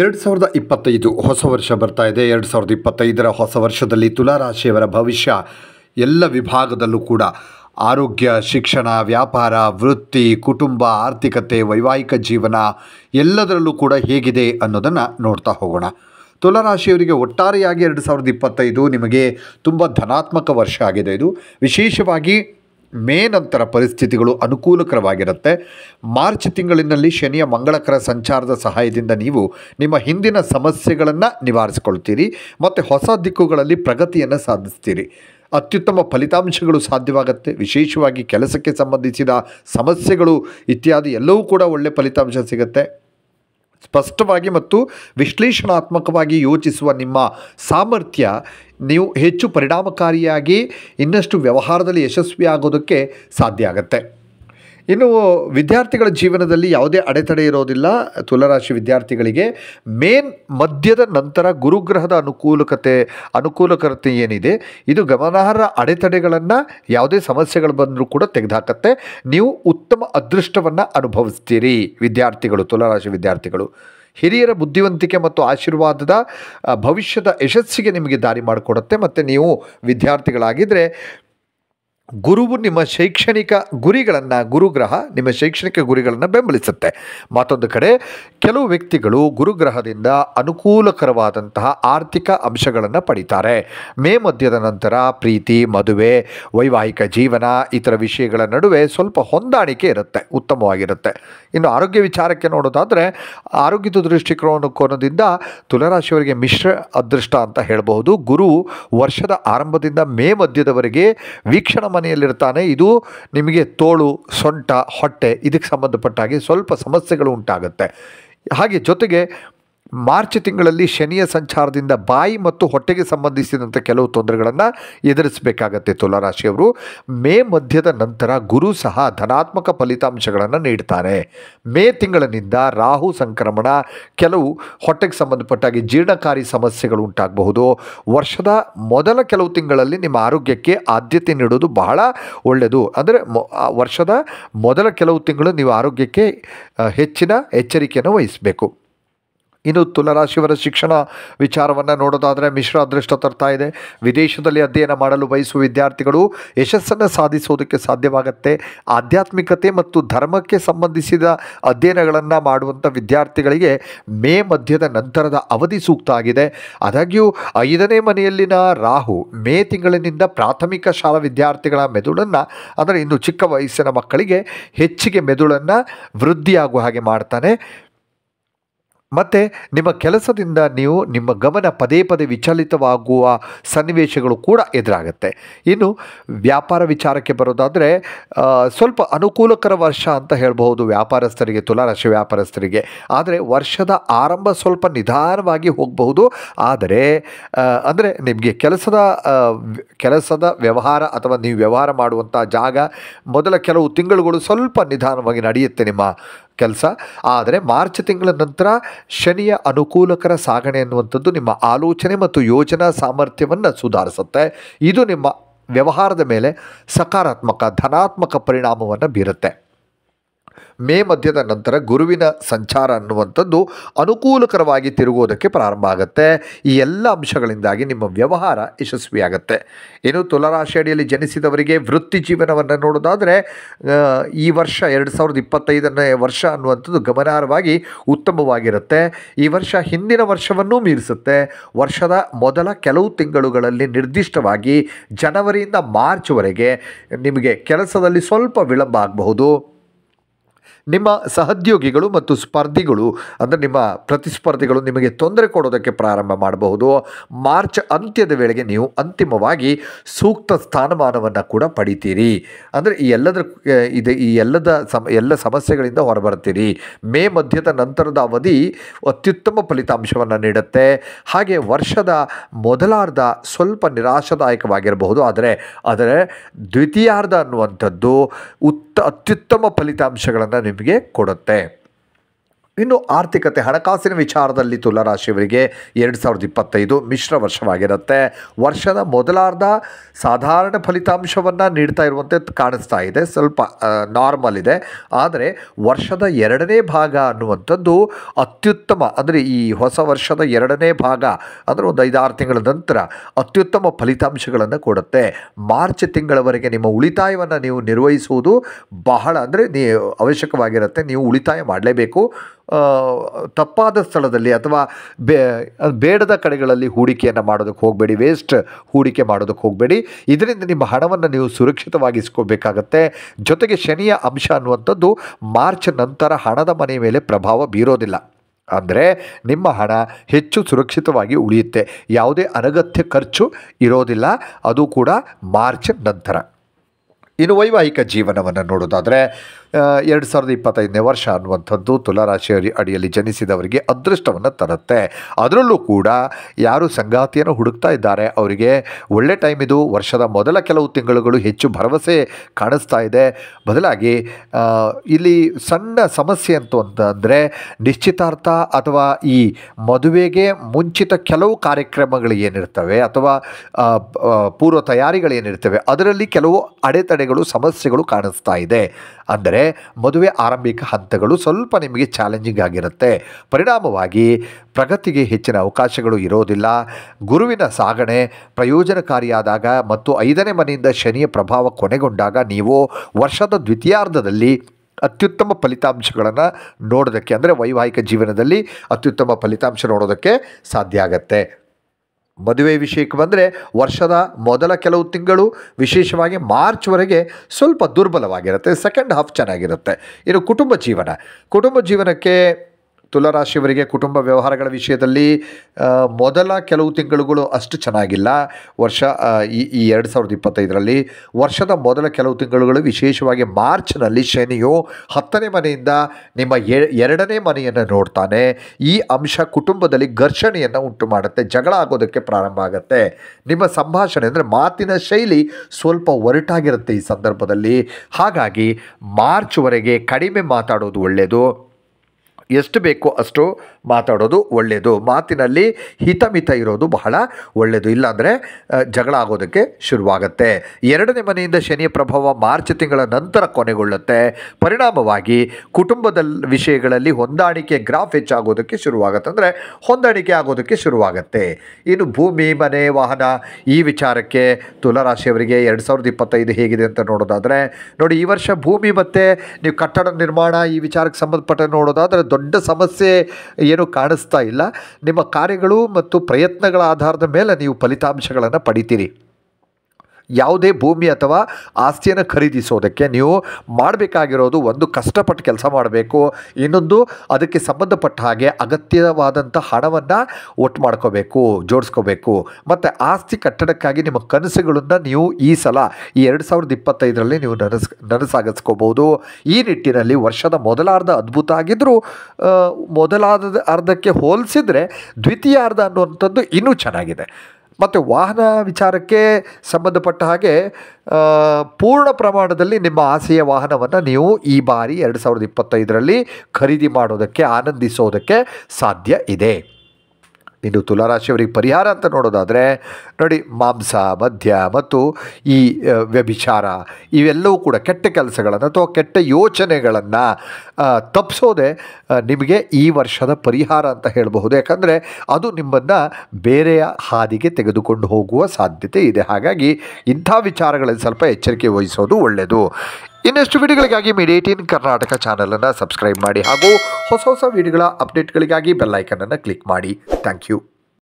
ಎರಡು ಸಾವಿರದ ಇಪ್ಪತ್ತೈದು ಹೊಸ ವರ್ಷ ಬರ್ತಾ ಇದೆ ಎರಡು ಸಾವಿರದ ಇಪ್ಪತ್ತೈದರ ಹೊಸ ವರ್ಷದಲ್ಲಿ ತುಲಾರಾಶಿಯವರ ಭವಿಷ್ಯ ಎಲ್ಲ ವಿಭಾಗದಲ್ಲೂ ಕೂಡ ಆರೋಗ್ಯ ಶಿಕ್ಷಣ ವ್ಯಾಪಾರ ವೃತ್ತಿ ಕುಟುಂಬ ಆರ್ಥಿಕತೆ ವೈವಾಹಿಕ ಜೀವನ ಎಲ್ಲದರಲ್ಲೂ ಕೂಡ ಹೇಗಿದೆ ಅನ್ನೋದನ್ನು ನೋಡ್ತಾ ಹೋಗೋಣ ತುಲಾರಾಶಿಯವರಿಗೆ ಒಟ್ಟಾರೆಯಾಗಿ ಎರಡು ಸಾವಿರದ ಇಪ್ಪತ್ತೈದು ನಿಮಗೆ ತುಂಬ ಧನಾತ್ಮಕ ವರ್ಷ ಆಗಿದೆ ಇದು ವಿಶೇಷವಾಗಿ ಮೇ ನಂತರ ಪರಿಸ್ಥಿತಿಗಳು ಅನುಕೂಲಕರವಾಗಿರುತ್ತೆ ಮಾರ್ಚ್ ತಿಂಗಳಿನಲ್ಲಿ ಶನಿಯ ಮಂಗಳಕರ ಸಂಚಾರದ ಸಹಾಯದಿಂದ ನೀವು ನಿಮ್ಮ ಹಿಂದಿನ ಸಮಸ್ಯೆಗಳನ್ನು ನಿವಾರಿಸಿಕೊಳ್ತೀರಿ ಮತ್ತು ಹೊಸ ದಿಕ್ಕುಗಳಲ್ಲಿ ಪ್ರಗತಿಯನ್ನು ಸಾಧಿಸ್ತೀರಿ ಅತ್ಯುತ್ತಮ ಫಲಿತಾಂಶಗಳು ಸಾಧ್ಯವಾಗುತ್ತೆ ವಿಶೇಷವಾಗಿ ಕೆಲಸಕ್ಕೆ ಸಂಬಂಧಿಸಿದ ಸಮಸ್ಯೆಗಳು ಇತ್ಯಾದಿ ಎಲ್ಲವೂ ಕೂಡ ಒಳ್ಳೆಯ ಫಲಿತಾಂಶ ಸಿಗುತ್ತೆ ಸ್ಪಷ್ಟವಾಗಿ ಮತ್ತು ವಿಶ್ಲೇಷಣಾತ್ಮಕವಾಗಿ ಯೋಚಿಸುವ ನಿಮ್ಮ ಸಾಮರ್ಥ್ಯ ನೀವು ಹೆಚ್ಚು ಪರಿಣಾಮಕಾರಿಯಾಗಿ ಇನ್ನಷ್ಟು ವ್ಯವಹಾರದಲ್ಲಿ ಯಶಸ್ವಿಯಾಗೋದಕ್ಕೆ ಸಾಧ್ಯ ಆಗುತ್ತೆ ಇನ್ನು ವಿದ್ಯಾರ್ಥಿಗಳ ಜೀವನದಲ್ಲಿ ಯಾವುದೇ ಅಡೆತಡೆ ಇರೋದಿಲ್ಲ ತುಲರಾಶಿ ವಿದ್ಯಾರ್ಥಿಗಳಿಗೆ ಮೇನ್ ಮಧ್ಯದ ನಂತರ ಗುರುಗ್ರಹದ ಅನುಕೂಲಕತೆ ಅನುಕೂಲಕರತೆ ಏನಿದೆ ಇದು ಗಮನಾರ್ಹ ಅಡೆತಡೆಗಳನ್ನು ಯಾವುದೇ ಸಮಸ್ಯೆಗಳು ಬಂದರೂ ಕೂಡ ತೆಗೆದುಹಾಕತ್ತೆ ನೀವು ಉತ್ತಮ ಅದೃಷ್ಟವನ್ನು ಅನುಭವಿಸ್ತೀರಿ ವಿದ್ಯಾರ್ಥಿಗಳು ತುಲರಾಶಿ ವಿದ್ಯಾರ್ಥಿಗಳು ಹಿರಿಯರ ಬುದ್ಧಿವಂತಿಕೆ ಮತ್ತು ಆಶೀರ್ವಾದದ ಭವಿಷ್ಯದ ಯಶಸ್ಸಿಗೆ ನಿಮಗೆ ದಾರಿ ಮಾಡಿಕೊಡುತ್ತೆ ಮತ್ತು ನೀವು ವಿದ್ಯಾರ್ಥಿಗಳಾಗಿದ್ದರೆ ಗುರುವು ನಿಮ್ಮ ಶೈಕ್ಷಣಿಕ ಗುರಿಗಳನ್ನು ಗುರುಗ್ರಹ ನಿಮ್ಮ ಶೈಕ್ಷಣಿಕ ಗುರಿಗಳನ್ನು ಬೆಂಬಲಿಸುತ್ತೆ ಮತ್ತೊಂದು ಕಡೆ ಕೆಲವು ವ್ಯಕ್ತಿಗಳು ಗುರುಗ್ರಹದಿಂದ ಅನುಕೂಲಕರವಾದಂತಹ ಆರ್ಥಿಕ ಅಂಶಗಳನ್ನು ಪಡಿತಾರೆ ಮೇ ಮಧ್ಯದ ನಂತರ ಪ್ರೀತಿ ಮದುವೆ ವೈವಾಹಿಕ ಜೀವನ ಇತರ ವಿಷಯಗಳ ನಡುವೆ ಸ್ವಲ್ಪ ಹೊಂದಾಣಿಕೆ ಇರುತ್ತೆ ಉತ್ತಮವಾಗಿರುತ್ತೆ ಇನ್ನು ಆರೋಗ್ಯ ವಿಚಾರಕ್ಕೆ ನೋಡೋದಾದರೆ ಆರೋಗ್ಯದ ದೃಷ್ಟಿಕೋನ ತುಲರಾಶಿಯವರಿಗೆ ಮಿಶ್ರ ಅದೃಷ್ಟ ಅಂತ ಹೇಳಬಹುದು ಗುರು ವರ್ಷದ ಆರಂಭದಿಂದ ಮೇ ಮಧ್ಯದವರೆಗೆ ವೀಕ್ಷಣ ಮನೆಯಲ್ಲಿರ್ತಾನೆ ಇದು ನಿಮಗೆ ತೋಳು ಸೊಂಟ ಹೊಟ್ಟೆ ಇದಕ್ಕೆ ಸಂಬಂಧಪಟ್ಟ ಹಾಗೆ ಸ್ವಲ್ಪ ಸಮಸ್ಯೆಗಳು ಉಂಟಾಗುತ್ತೆ ಹಾಗೆ ಜೊತೆಗೆ ಮಾರ್ಚ್ ತಿಂಗಳಲ್ಲಿ ಶನಿಯ ಸಂಚಾರದಿಂದ ಬಾಯಿ ಮತ್ತು ಹೊಟ್ಟೆಗೆ ಸಂಬಂಧಿಸಿದಂಥ ಕೆಲವು ತೊಂದರೆಗಳನ್ನು ಎದುರಿಸಬೇಕಾಗತ್ತೆ ತುಲಾರಾಶಿಯವರು ಮೇ ಮಧ್ಯದ ನಂತರ ಗುರು ಸಹ ಧನಾತ್ಮಕ ಫಲಿತಾಂಶಗಳನ್ನು ನೀಡ್ತಾರೆ ಮೇ ತಿಂಗಳಿನಿಂದ ರಾಹು ಸಂಕ್ರಮಣ ಕೆಲವು ಹೊಟ್ಟೆಗೆ ಸಂಬಂಧಪಟ್ಟಾಗಿ ಜೀರ್ಣಕಾರಿ ಸಮಸ್ಯೆಗಳು ಉಂಟಾಗಬಹುದು ವರ್ಷದ ಮೊದಲ ಕೆಲವು ತಿಂಗಳಲ್ಲಿ ನಿಮ್ಮ ಆರೋಗ್ಯಕ್ಕೆ ಆದ್ಯತೆ ನೀಡೋದು ಬಹಳ ಒಳ್ಳೆಯದು ಅಂದರೆ ವರ್ಷದ ಮೊದಲ ಕೆಲವು ತಿಂಗಳು ನೀವು ಆರೋಗ್ಯಕ್ಕೆ ಹೆಚ್ಚಿನ ಎಚ್ಚರಿಕೆಯನ್ನು ವಹಿಸಬೇಕು ಇನ್ನು ತುಲರಾಶಿಯವರ ಶಿಕ್ಷಣ ವಿಚಾರವನ್ನು ನೋಡೋದಾದರೆ ಮಿಶ್ರ ಅದೃಷ್ಟ ತರ್ತಾ ಇದೆ ವಿದೇಶದಲ್ಲಿ ಅಧ್ಯಯನ ಮಾಡಲು ಬಯಸುವ ವಿದ್ಯಾರ್ಥಿಗಳು ಯಶಸ್ಸನ್ನು ಸಾಧಿಸುವುದಕ್ಕೆ ಸಾಧ್ಯವಾಗುತ್ತೆ ಆಧ್ಯಾತ್ಮಿಕತೆ ಮತ್ತು ಧರ್ಮಕ್ಕೆ ಸಂಬಂಧಿಸಿದ ಅಧ್ಯಯನಗಳನ್ನು ಮಾಡುವಂಥ ವಿದ್ಯಾರ್ಥಿಗಳಿಗೆ ಮೇ ಮಧ್ಯದ ನಂತರದ ಅವಧಿ ಸೂಕ್ತ ಆಗಿದೆ ಆದಾಗ್ಯೂ ಐದನೇ ಮನೆಯಲ್ಲಿನ ರಾಹು ಮೇ ತಿಂಗಳಿನಿಂದ ಪ್ರಾಥಮಿಕ ಶಾಲಾ ವಿದ್ಯಾರ್ಥಿಗಳ ಮೆದುಳನ್ನು ಅಂದರೆ ಇನ್ನು ಚಿಕ್ಕ ವಯಸ್ಸಿನ ಮಕ್ಕಳಿಗೆ ಹೆಚ್ಚಿಗೆ ಮೆದುಳನ್ನು ವೃದ್ಧಿಯಾಗುವ ಹಾಗೆ ಮಾಡ್ತಾನೆ ಮತ್ತು ನಿಮ್ಮ ಕೆಲಸದಿಂದ ನೀವು ನಿಮ್ಮ ಗಮನ ಪದೇ ಪದೇ ವಿಚಲಿತವಾಗುವ ಸನ್ನಿವೇಶಗಳು ಕೂಡ ಎದುರಾಗುತ್ತೆ ಇನ್ನು ವ್ಯಾಪಾರ ವಿಚಾರಕ್ಕೆ ಬರೋದಾದರೆ ಸ್ವಲ್ಪ ಅನುಕೂಲಕರ ವರ್ಷ ಅಂತ ಹೇಳಬಹುದು ವ್ಯಾಪಾರಸ್ಥರಿಗೆ ತುಲಾರಾಶಿ ವ್ಯಾಪಾರಸ್ಥರಿಗೆ ಆದರೆ ವರ್ಷದ ಆರಂಭ ಸ್ವಲ್ಪ ನಿಧಾನವಾಗಿ ಹೋಗಬಹುದು ಆದರೆ ಅಂದರೆ ನಿಮಗೆ ಕೆಲಸದ ಕೆಲಸದ ವ್ಯವಹಾರ ಅಥವಾ ನೀವು ವ್ಯವಹಾರ ಮಾಡುವಂಥ ಜಾಗ ಮೊದಲ ಕೆಲವು ತಿಂಗಳುಗಳು ಸ್ವಲ್ಪ ನಿಧಾನವಾಗಿ ನಡೆಯುತ್ತೆ ನಿಮ್ಮ ಕೆಲಸ ಆದರೆ ಮಾರ್ಚ್ ತಿಂಗಳ ನಂತರ ಶನಿಯ ಅನುಕೂಲಕರ ಸಾಗಣೆ ಅನ್ನುವಂಥದ್ದು ನಿಮ್ಮ ಆಲೋಚನೆ ಮತ್ತು ಯೋಜನಾ ಸಾಮರ್ಥ್ಯವನ್ನು ಸುಧಾರಿಸುತ್ತೆ ಇದು ನಿಮ್ಮ ವ್ಯವಹಾರದ ಮೇಲೆ ಸಕಾರಾತ್ಮಕ ಧನಾತ್ಮಕ ಪರಿಣಾಮವನ್ನು ಬೀರುತ್ತೆ ಮೇ ಮಧ್ಯದ ನಂತರ ಗುರುವಿನ ಸಂಚಾರ ಅನ್ನುವಂಥದ್ದು ಅನುಕೂಲಕರವಾಗಿ ತಿರುಗುವುದಕ್ಕೆ ಪ್ರಾರಂಭ ಆಗುತ್ತೆ ಈ ಎಲ್ಲ ಅಂಶಗಳಿಂದಾಗಿ ನಿಮ್ಮ ವ್ಯವಹಾರ ಯಶಸ್ವಿಯಾಗುತ್ತೆ ಇನ್ನು ತುಲರಾಶಿ ಅಡಿಯಲ್ಲಿ ಜನಿಸಿದವರಿಗೆ ವೃತ್ತಿ ಜೀವನವನ್ನು ನೋಡೋದಾದರೆ ಈ ವರ್ಷ ಎರಡು ಸಾವಿರದ ಇಪ್ಪತ್ತೈದನೇ ವರ್ಷ ಅನ್ನುವಂಥದ್ದು ಗಮನಾರ್ಹವಾಗಿ ಉತ್ತಮವಾಗಿರುತ್ತೆ ಈ ವರ್ಷ ಹಿಂದಿನ ವರ್ಷವನ್ನೂ ಮೀರಿಸುತ್ತೆ ವರ್ಷದ ಮೊದಲ ಕೆಲವು ತಿಂಗಳುಗಳಲ್ಲಿ ನಿರ್ದಿಷ್ಟವಾಗಿ ಜನವರಿಯಿಂದ ಮಾರ್ಚ್ವರೆಗೆ ನಿಮಗೆ ಕೆಲಸದಲ್ಲಿ ಸ್ವಲ್ಪ ವಿಳಂಬ ಆಗಬಹುದು ನಿಮ್ಮ ಸಹೋದ್ಯೋಗಿಗಳು ಮತ್ತು ಸ್ಪರ್ಧಿಗಳು ಅಂದರೆ ನಿಮ್ಮ ಪ್ರತಿಸ್ಪರ್ಧಿಗಳು ನಿಮಗೆ ತೊಂದರೆ ಕೊಡೋದಕ್ಕೆ ಪ್ರಾರಂಭ ಮಾಡಬಹುದು ಮಾರ್ಚ್ ಅಂತ್ಯದ ವೇಳೆಗೆ ನೀವು ಅಂತಿಮವಾಗಿ ಸೂಕ್ತ ಸ್ಥಾನಮಾನವನ್ನು ಕೂಡ ಪಡಿತೀರಿ ಅಂದರೆ ಈ ಎಲ್ಲದರ ಇದು ಈ ಎಲ್ಲದ ಸಮ ಎಲ್ಲ ಸಮಸ್ಯೆಗಳಿಂದ ಹೊರಬರ್ತೀರಿ ಮೇ ಮಧ್ಯದ ನಂತರದ ಅವಧಿ ಅತ್ಯುತ್ತಮ ಫಲಿತಾಂಶವನ್ನು ನೀಡುತ್ತೆ ಹಾಗೆ ವರ್ಷದ ಮೊದಲಾರ್ಧ ಸ್ವಲ್ಪ ನಿರಾಶಾದಾಯಕವಾಗಿರಬಹುದು ಆದರೆ ಆದರೆ ದ್ವಿತೀಯಾರ್ಧ ಅನ್ನುವಂಥದ್ದು ಉತ್ತ ಅತ್ಯುತ್ತಮ ಫಲಿತಾಂಶಗಳನ್ನು ಗೆ ಕೊಡುತ್ತೆ ಇನ್ನು ಆರ್ಥಿಕತೆ ಹಣಕಾಸಿನ ವಿಚಾರದಲ್ಲಿ ತುಲಾರಾಶಿಯವರಿಗೆ ಎರಡು ಸಾವಿರದ ಇಪ್ಪತ್ತೈದು ಮಿಶ್ರ ವರ್ಷವಾಗಿರುತ್ತೆ ವರ್ಷದ ಮೊದಲಾರ್ಧ ಸಾಧಾರಣ ಫಲಿತಾಂಶವನ್ನು ನೀಡ್ತಾ ಇರುವಂತೆ ಕಾಣಿಸ್ತಾ ಇದೆ ಸ್ವಲ್ಪ ನಾರ್ಮಲ್ ಇದೆ ಆದರೆ ವರ್ಷದ ಎರಡನೇ ಭಾಗ ಅನ್ನುವಂಥದ್ದು ಅತ್ಯುತ್ತಮ ಅಂದರೆ ಈ ಹೊಸ ವರ್ಷದ ಎರಡನೇ ಭಾಗ ಅಂದರೆ ಒಂದು ಐದಾರು ತಿಂಗಳ ನಂತರ ಅತ್ಯುತ್ತಮ ಫಲಿತಾಂಶಗಳನ್ನು ಕೊಡುತ್ತೆ ಮಾರ್ಚ್ ತಿಂಗಳವರೆಗೆ ನಿಮ್ಮ ಉಳಿತಾಯವನ್ನು ನೀವು ನಿರ್ವಹಿಸುವುದು ಬಹಳ ಅಂದರೆ ನೀ ಅವಶ್ಯಕವಾಗಿರುತ್ತೆ ನೀವು ಉಳಿತಾಯ ಮಾಡಲೇಬೇಕು ತಪ್ಪಾದ ಸ್ಥಳದಲ್ಲಿ ಅಥವಾ ಬೇ ಬೇಡದ ಕಡೆಗಳಲ್ಲಿ ಹೂಡಿಕೆಯನ್ನು ಮಾಡೋದಕ್ಕೆ ಹೋಗಬೇಡಿ ವೇಸ್ಟ್ ಹೂಡಿಕೆ ಮಾಡೋದಕ್ಕೆ ಹೋಗಬೇಡಿ ಇದರಿಂದ ನಿಮ್ಮ ಹಣವನ್ನು ನೀವು ಸುರಕ್ಷಿತವಾಗಿಸ್ಕೋಬೇಕಾಗತ್ತೆ ಜೊತೆಗೆ ಶನಿಯ ಅಂಶ ಅನ್ನುವಂಥದ್ದು ಮಾರ್ಚ್ ನಂತರ ಹಣದ ಮನೆ ಮೇಲೆ ಪ್ರಭಾವ ಬೀರೋದಿಲ್ಲ ಅಂದರೆ ನಿಮ್ಮ ಹಣ ಹೆಚ್ಚು ಸುರಕ್ಷಿತವಾಗಿ ಉಳಿಯುತ್ತೆ ಯಾವುದೇ ಅನಗತ್ಯ ಖರ್ಚು ಇರೋದಿಲ್ಲ ಅದು ಕೂಡ ಮಾರ್ಚ್ ನಂತರ ಇನ್ನು ವೈವಾಹಿಕ ಜೀವನವನ್ನು ನೋಡೋದಾದರೆ ಎರಡು ಸಾವಿರದ ಇಪ್ಪತ್ತೈದನೇ ವರ್ಷ ಅನ್ನುವಂಥದ್ದು ತುಲಾರಾಶಿ ಅಡಿಯಲ್ಲಿ ಜನಿಸಿದವರಿಗೆ ಅದೃಷ್ಟವನ್ನು ತರುತ್ತೆ ಅದರಲ್ಲೂ ಕೂಡ ಯಾರು ಸಂಗಾತಿಯನ್ನು ಹುಡುಕ್ತಾ ಇದ್ದಾರೆ ಅವರಿಗೆ ಒಳ್ಳೆ ಟೈಮ್ ಇದು ವರ್ಷದ ಮೊದಲ ಕೆಲವು ತಿಂಗಳುಗಳು ಹೆಚ್ಚು ಭರವಸೆ ಕಾಣಿಸ್ತಾ ಇದೆ ಬದಲಾಗಿ ಇಲ್ಲಿ ಸಣ್ಣ ಸಮಸ್ಯೆ ಅಂತ ಅಂತಂದರೆ ನಿಶ್ಚಿತಾರ್ಥ ಅಥವಾ ಈ ಮದುವೆಗೆ ಮುಂಚಿತ ಕೆಲವು ಕಾರ್ಯಕ್ರಮಗಳು ಏನಿರ್ತವೆ ಅಥವಾ ಪೂರ್ವ ತಯಾರಿಗಳು ಅದರಲ್ಲಿ ಕೆಲವು ಅಡೆತಡೆಗಳು ಸಮಸ್ಯೆಗಳು ಕಾಣಿಸ್ತಾ ಇದೆ ಅಂದರೆ ಮದುವೆ ಆರಂಭಿಕ ಹಂತಗಳು ಸ್ವಲ್ಪ ನಿಮಗೆ ಚಾಲೆಂಜಿಂಗ್ ಆಗಿರುತ್ತೆ ಪರಿಣಾಮವಾಗಿ ಪ್ರಗತಿಗೆ ಹೆಚ್ಚಿನ ಅವಕಾಶಗಳು ಇರೋದಿಲ್ಲ ಗುರುವಿನ ಸಾಗಣೆ ಪ್ರಯೋಜನಕಾರಿಯಾದಾಗ ಮತ್ತು ಐದನೇ ಮನೆಯಿಂದ ಶನಿಯ ಪ್ರಭಾವ ಕೊನೆಗೊಂಡಾಗ ನೀವು ವರ್ಷದ ದ್ವಿತೀಯಾರ್ಧದಲ್ಲಿ ಅತ್ಯುತ್ತಮ ಫಲಿತಾಂಶಗಳನ್ನು ನೋಡೋದಕ್ಕೆ ಅಂದರೆ ವೈವಾಹಿಕ ಜೀವನದಲ್ಲಿ ಅತ್ಯುತ್ತಮ ಫಲಿತಾಂಶ ನೋಡೋದಕ್ಕೆ ಸಾಧ್ಯ ಆಗತ್ತೆ ಮದುವೆ ವಿಷಯಕ್ಕೆ ಬಂದರೆ ವರ್ಷದ ಮೊದಲ ಕೆಲವು ತಿಂಗಳು ವಿಶೇಷವಾಗಿ ಮಾರ್ಚ್ವರೆಗೆ ಸ್ವಲ್ಪ ದುರ್ಬಲವಾಗಿರುತ್ತೆ ಸೆಕೆಂಡ್ ಹಾಫ್ ಚೆನ್ನಾಗಿರುತ್ತೆ ಇನ್ನು ಕುಟುಂಬ ಜೀವನ ಕುಟುಂಬ ಜೀವನಕ್ಕೆ ತುಲರಾಶಿಯವರಿಗೆ ಕುಟುಂಬ ವ್ಯವಹಾರಗಳ ವಿಷಯದಲ್ಲಿ ಮೊದಲ ಕೆಲವು ತಿಂಗಳುಗಳು ಅಷ್ಟು ಚೆನ್ನಾಗಿಲ್ಲ ವರ್ಷ ಈ ಈ ಎರಡು ಸಾವಿರದ ಇಪ್ಪತ್ತೈದರಲ್ಲಿ ವರ್ಷದ ಮೊದಲ ಕೆಲವು ತಿಂಗಳುಗಳು ವಿಶೇಷವಾಗಿ ಮಾರ್ಚ್ನಲ್ಲಿ ಶನಿಯು ಹತ್ತನೇ ಮನೆಯಿಂದ ನಿಮ್ಮ ಎರಡನೇ ಮನೆಯನ್ನು ನೋಡ್ತಾನೆ ಈ ಅಂಶ ಕುಟುಂಬದಲ್ಲಿ ಘರ್ಷಣೆಯನ್ನು ಉಂಟು ಮಾಡುತ್ತೆ ಜಗಳ ಆಗೋದಕ್ಕೆ ಪ್ರಾರಂಭ ಆಗುತ್ತೆ ನಿಮ್ಮ ಸಂಭಾಷಣೆ ಅಂದರೆ ಮಾತಿನ ಶೈಲಿ ಸ್ವಲ್ಪ ಒರಟಾಗಿರುತ್ತೆ ಈ ಸಂದರ್ಭದಲ್ಲಿ ಹಾಗಾಗಿ ಮಾರ್ಚ್ವರೆಗೆ ಕಡಿಮೆ ಮಾತಾಡೋದು ಒಳ್ಳೆಯದು ಎಷ್ಟು ಬೇಕೋ ಅಷ್ಟು ಮಾತಾಡೋದು ಒಳ್ಳೆಯದು ಮಾತಿನಲ್ಲಿ ಹಿತಮಿತ ಇರೋದು ಬಹಳ ಒಳ್ಳೆಯದು ಇಲ್ಲಾಂದರೆ ಜಗಳ ಆಗೋದಕ್ಕೆ ಶುರುವಾಗುತ್ತೆ ಎರಡನೇ ಮನೆಯಿಂದ ಶನಿಯ ಪ್ರಭಾವ ಮಾರ್ಚ್ ತಿಂಗಳ ನಂತರ ಕೊನೆಗೊಳ್ಳುತ್ತೆ ಪರಿಣಾಮವಾಗಿ ಕುಟುಂಬದ ವಿಷಯಗಳಲ್ಲಿ ಹೊಂದಾಣಿಕೆ ಗ್ರಾಫ್ ಹೆಚ್ಚಾಗೋದಕ್ಕೆ ಶುರುವಾಗುತ್ತೆ ಅಂದರೆ ಹೊಂದಾಣಿಕೆ ಆಗೋದಕ್ಕೆ ಶುರುವಾಗುತ್ತೆ ಇನ್ನು ಭೂಮಿ ಮನೆ ವಾಹನ ಈ ವಿಚಾರಕ್ಕೆ ತುಲಾರಾಶಿಯವರಿಗೆ ಎರಡು ಸಾವಿರದ ಇಪ್ಪತ್ತೈದು ಹೇಗಿದೆ ಅಂತ ನೋಡೋದಾದರೆ ನೋಡಿ ಈ ವರ್ಷ ಭೂಮಿ ಮತ್ತು ನೀವು ಕಟ್ಟಡ ನಿರ್ಮಾಣ ಈ ವಿಚಾರಕ್ಕೆ ಸಂಬಂಧಪಟ್ಟ ನೋಡೋದಾದರೆ ದೊಡ್ಡ ದೊಡ್ಡ ಸಮಸ್ಯೆ ಏನು ಕಾಣಿಸ್ತಾ ಇಲ್ಲ ನಿಮ್ಮ ಕಾರ್ಯಗಳು ಮತ್ತು ಪ್ರಯತ್ನಗಳ ಆಧಾರದ ಮೇಲೆ ನೀವು ಫಲಿತಾಂಶಗಳನ್ನು ಪಡಿತೀರಿ ಯಾವುದೇ ಭೂಮಿ ಅಥವಾ ಆಸ್ತಿಯನ್ನು ಖರೀದಿಸೋದಕ್ಕೆ ನೀವು ಮಾಡಬೇಕಾಗಿರೋದು ಒಂದು ಕಷ್ಟಪಟ್ಟು ಕೆಲಸ ಮಾಡಬೇಕು ಇನ್ನೊಂದು ಅದಕ್ಕೆ ಸಂಬಂಧಪಟ್ಟ ಹಾಗೆ ಅಗತ್ಯವಾದಂಥ ಹಣವನ್ನು ಒಟ್ಟು ಮಾಡ್ಕೋಬೇಕು ಜೋಡಿಸ್ಕೋಬೇಕು ಮತ್ತು ಆಸ್ತಿ ಕಟ್ಟಡಕ್ಕಾಗಿ ನಿಮ್ಮ ಕನಸುಗಳನ್ನು ನೀವು ಈ ಸಲ ಈ ಎರಡು ಸಾವಿರದ ಇಪ್ಪತ್ತೈದರಲ್ಲಿ ನೀವು ನನಸ್ ನನಸಾಗಿಸ್ಕೋಬೋದು ಈ ನಿಟ್ಟಿನಲ್ಲಿ ವರ್ಷದ ಮೊದಲಾರ್ಧ ಅದ್ಭುತ ಆಗಿದ್ದರೂ ಮೊದಲಾದ ಅರ್ಧಕ್ಕೆ ಹೋಲಿಸಿದರೆ ದ್ವಿತೀಯಾರ್ಧ ಅನ್ನುವಂಥದ್ದು ಇನ್ನೂ ಚೆನ್ನಾಗಿದೆ ಮತ್ತು ವಾಹನ ವಿಚಾರಕ್ಕೆ ಸಂಬಂಧಪಟ್ಟ ಹಾಗೆ ಪೂರ್ಣ ಪ್ರಮಾಣದಲ್ಲಿ ನಿಮ್ಮ ಆಸೆಯ ವಾಹನವನ್ನು ನೀವು ಈ ಬಾರಿ ಎರಡು ಸಾವಿರದ ಇಪ್ಪತ್ತೈದರಲ್ಲಿ ಖರೀದಿ ಮಾಡೋದಕ್ಕೆ ಆನಂದಿಸೋದಕ್ಕೆ ಸಾಧ್ಯ ಇದೆ ಇನ್ನು ತುಲಾರಾಶಿಯವರಿಗೆ ಪರಿಹಾರ ಅಂತ ನೋಡೋದಾದರೆ ನೋಡಿ ಮಾಂಸ ಮದ್ಯ ಮತ್ತು ಈ ವ್ಯಭಿಚಾರ ಇವೆಲ್ಲವೂ ಕೂಡ ಕೆಟ್ಟ ಕೆಲಸಗಳನ್ನು ಅಥವಾ ಕೆಟ್ಟ ಯೋಚನೆಗಳನ್ನು ತಪ್ಪಿಸೋದೆ ನಿಮಗೆ ಈ ವರ್ಷದ ಪರಿಹಾರ ಅಂತ ಹೇಳಬಹುದು ಯಾಕಂದರೆ ಅದು ನಿಮ್ಮನ್ನು ಬೇರೆಯ ಹಾದಿಗೆ ತೆಗೆದುಕೊಂಡು ಹೋಗುವ ಸಾಧ್ಯತೆ ಇದೆ ಹಾಗಾಗಿ ಇಂಥ ವಿಚಾರಗಳಲ್ಲಿ ಸ್ವಲ್ಪ ಎಚ್ಚರಿಕೆ ವಹಿಸೋದು ಒಳ್ಳೆಯದು ಇನ್ನಷ್ಟು ವಿಡಿಯೋಗಳಿಗಾಗಿ ಮಿಡಿಯೇಟಿನ್ ಕರ್ನಾಟಕ ಚಾನಲನ್ನು ಸಬ್ಸ್ಕ್ರೈಬ್ ಮಾಡಿ ಹಾಗೂ ಹೊಸ ಹೊಸ ವೀಡಿಯೋಗಳ ಅಪ್ಡೇಟ್ಗಳಿಗಾಗಿ ಬೆಲ್ಲೈಕನನ್ನು ಕ್ಲಿಕ್ ಮಾಡಿ ಥ್ಯಾಂಕ್ ಯು